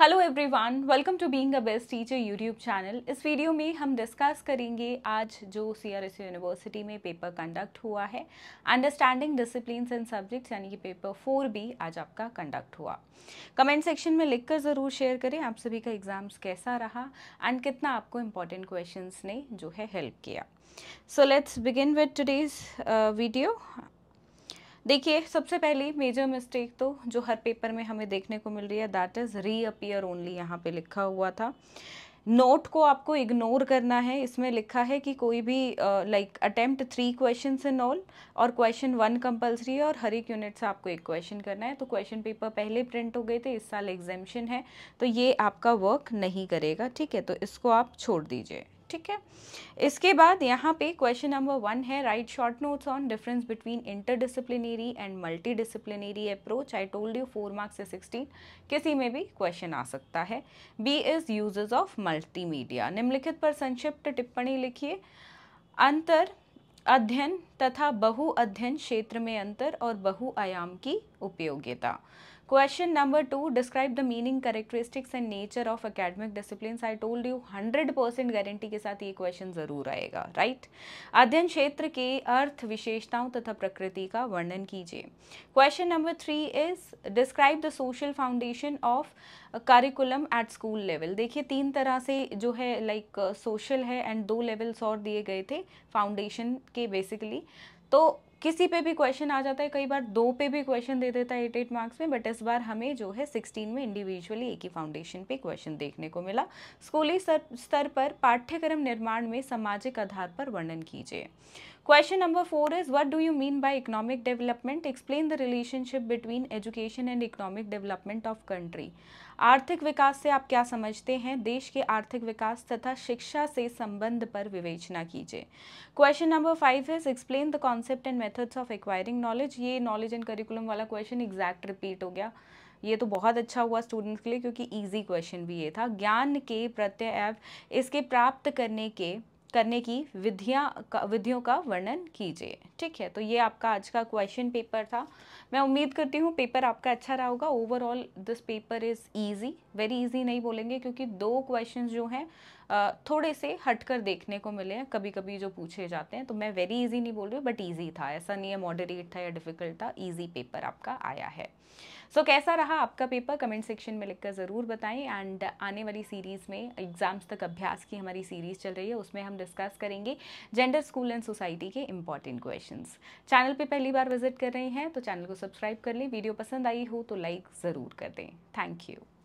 Hello everyone welcome to being a best teacher YouTube channel इस video में हम discuss करेंगे आज जो सी यूनिवर्सिटी में पेपर कंडक्ट हुआ है अंडरस्टैंडिंग डिसिप्लिन एंड सब्जेक्ट्स यानी कि पेपर फोर बी आज आपका कंडक्ट हुआ कमेंट सेक्शन में लिखकर ज़रूर शेयर करें आप सभी का एग्ज़ाम्स कैसा रहा एंड कितना आपको इम्पॉर्टेंट क्वेश्चन ने जो है हेल्प किया so let's begin with today's video देखिए सबसे पहली मेजर मिस्टेक तो जो हर पेपर में हमें देखने को मिल रही है that is reappear only यहाँ पे लिखा हुआ था नोट को आपको इग्नोर करना है इसमें लिखा है कि कोई भी like attempt three question in all और क्वेश्चन वन कंपलसरी है और हर एक यूनिट से आपको एक क्वेश्चन करना है तो क्वेश्चन पेपर पहले प्रिंट हो गए थे इस साल एग्जामेशन है तो ये आपका वर्क नहीं करेगा ठीक है तो इसको आप छोड़ दीजिए ठीक है इसके बाद यहाँ पे क्वेश्चन नंबर वन है write short notes on difference between interdisciplinary and multidisciplinary approach I told you four marks से सिक्सटीन किसी में भी क्वेश्चन आ सकता है B is uses of multimedia निम्नलिखित पर संक्षिप्त टिप्पणी लिखिए अंतर अध्ययन तथा बहु अध्ययन क्षेत्र में अंतर और बहुआयाम की उपयोगिता Question number 2 describe the meaning characteristics and nature of academic disciplines I told you 100% guarantee के साथ ये क्वेश्चन जरूर आएगा राइट अध्ययन क्षेत्र के अर्थ विशेषताओं तथा प्रकृति का वर्णन कीजिए question number three is describe the social foundation of curriculum at school level देखिए तीन तरह से जो है लाइक like, सोशल है एंड दो लेवल्स और दिए गए थे फाउंडेशन के बेसिकली तो किसी पे भी क्वेश्चन आ जाता है कई बार दो पे भी क्वेश्चन दे देता है एट एट मार्क्स में बट इस बार हमें जो है सिक्सटीन में इंडिविजुअली एक ही फाउंडेशन पे क्वेश्चन देखने को मिला स्कूली स्तर पर पाठ्यक्रम निर्माण में सामाजिक आधार पर वर्णन कीजिए Question number 4 is what do you mean by economic development? Explain the relationship between education and economic development of country. आर्थिक विकास से आप क्या समझते हैं देश के आर्थिक विकास तथा शिक्षा से संबंध पर विवेचना कीजिए question number five is explain the concept and methods of acquiring knowledge ये नॉलेज एंड करिकुलम वाला क्वेश्चन एग्जैक्ट रिपीट हो गया ये तो बहुत अच्छा हुआ स्टूडेंट्स के लिए क्योंकि ईजी क्वेश्चन भी ये था ज्ञान के प्रत्यय इसके प्राप्त करने के करने की विधियाँ विधियों का वर्णन कीजिए ठीक है तो ये आपका आज का क्वेश्चन पेपर था मैं उम्मीद करती हूँ पेपर आपका अच्छा रहा होगा overall this paper is easy very easy नहीं बोलेंगे क्योंकि दो क्वेश्चन जो हैं थोड़े से हटकर देखने को मिले हैं कभी कभी जो पूछे जाते हैं तो मैं वेरी ईजी नहीं बोल रही हूँ बट ईजी था ऐसा नहीं है मॉडरेट था या डिफ़िकल्ट था ईजी पेपर आपका आया है सो so, कैसा रहा आपका पेपर कमेंट सेक्शन में लिखकर ज़रूर बताएं एंड आने वाली सीरीज़ में एग्ज़ाम्स तक अभ्यास की हमारी सीरीज़ चल रही है उसमें हम डिस्कस करेंगे जेंडर स्कूल एंड सोसाइटी के इंपॉर्टेंट क्वेश्चन चैनल पर पहली बार विजिट कर रहे हैं तो चैनल को सब्सक्राइब कर लें वीडियो पसंद आई हो तो लाइक ज़रूर कर दें थैंक यू